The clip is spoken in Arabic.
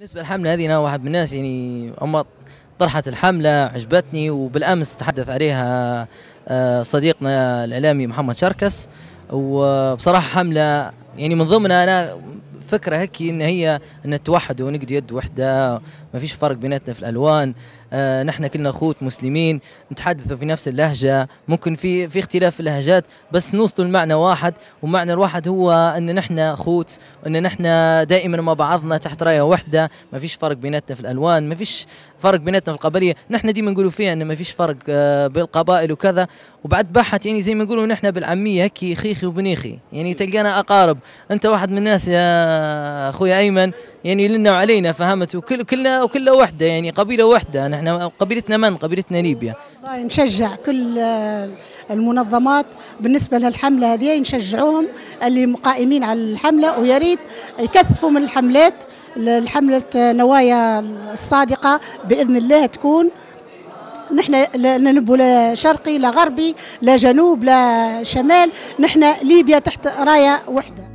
بالنسبة للحملة هذه أنا واحد من الناس يعني أما طرحت الحملة عجبتني وبالأمس تحدث عليها آه، صديقنا الإعلامي محمد شركس وبصراحة حملة يعني من ضمنها أنا فكره هيك ان هي نتوحد ونقد يد وحده ما فيش فرق بيناتنا في الالوان آه نحن كلنا اخوت مسلمين نتحدثوا في نفس اللهجه ممكن في في اختلاف في اللهجات بس نوصلوا لمعنى واحد ومعنى الواحد هو ان نحن اخوت وان نحن دائما مع بعضنا تحت رايه واحده ما فيش فرق بيناتنا في الالوان ما فيش فرق بيناتنا في القبليه نحن ديما نقولوا فيها ان ما فيش فرق آه بين القبائل وكذا وبعد بحت يعني زي ما نقولوا نحن بالعاميه هكي خيخي وبنيخي يعني تلقانا اقارب انت واحد من الناس يا اخوي ايمن يعني لنا وعلينا فهمت وكل كلنا وكل وحده يعني قبيله وحده نحن قبيلتنا من قبيلتنا ليبيا نشجع كل المنظمات بالنسبه للحمله هذه نشجعوهم اللي مقائمين على الحمله ويا ريت يكثفوا من الحملات الحمله نوايا الصادقه باذن الله تكون نحن ننبو لا شرقي لا غربي لا جنوب لا شمال نحن ليبيا تحت رايه وحده